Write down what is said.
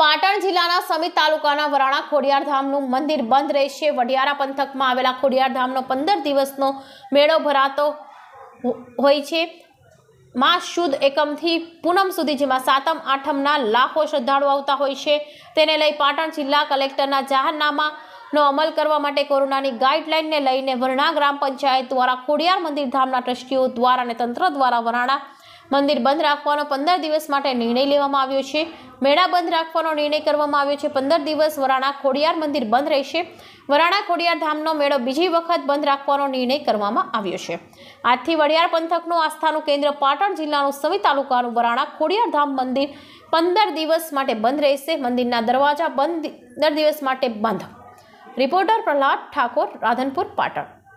પાટણ જિલ્લાના સમી તાલુકાના વરાણા ખોડિયારધામનું મંદિર બંધ રહેશે વડિયારા પંથકમાં આવેલા ખોડિયારધામનો પંદર દિવસનો મેળો ભરાતો હોય છે મા શુદ્ધ એકમથી પૂનમ સુધી જેમાં સાતમ આઠમના લાખો શ્રદ્ધાળુઓ આવતા હોય છે તેને લઈ પાટણ જિલ્લા કલેક્ટરના જાહેરનામા અમલ કરવા માટે કોરોનાની ગાઈડલાઇનને લઈને વરણા ગ્રામ પંચાયત દ્વારા ખોડિયાર મંદિર ધામના ટ્રસ્ટીઓ દ્વારા અને તંત્ર દ્વારા વરાણા મંદિર બંધ રાખવાનો પંદર દિવસ માટે નિર્ણય લેવામાં આવ્યો છે મેળા બંધ રાખવાનો નિર્ણય કરવામાં આવ્યો છે પંદર દિવસ વરાણા ખોડિયાર મંદિર બંધ રહેશે વરાણા ખોડિયાર ધામનો મેળો બીજી વખત બંધ રાખવાનો નિર્ણય કરવામાં આવ્યો છે આજથી વડિયાર પંથકનું આસ્થાનું કેન્દ્ર પાટણ જિલ્લાનું સમી તાલુકાનું વરાણા ખોડિયાર ધામ મંદિર પંદર દિવસ માટે બંધ રહેશે મંદિરના દરવાજા બંધ દર દિવસ માટે બંધ રિપોર્ટર પ્રહલાદ ઠાકોર રાધનપુર પાટણ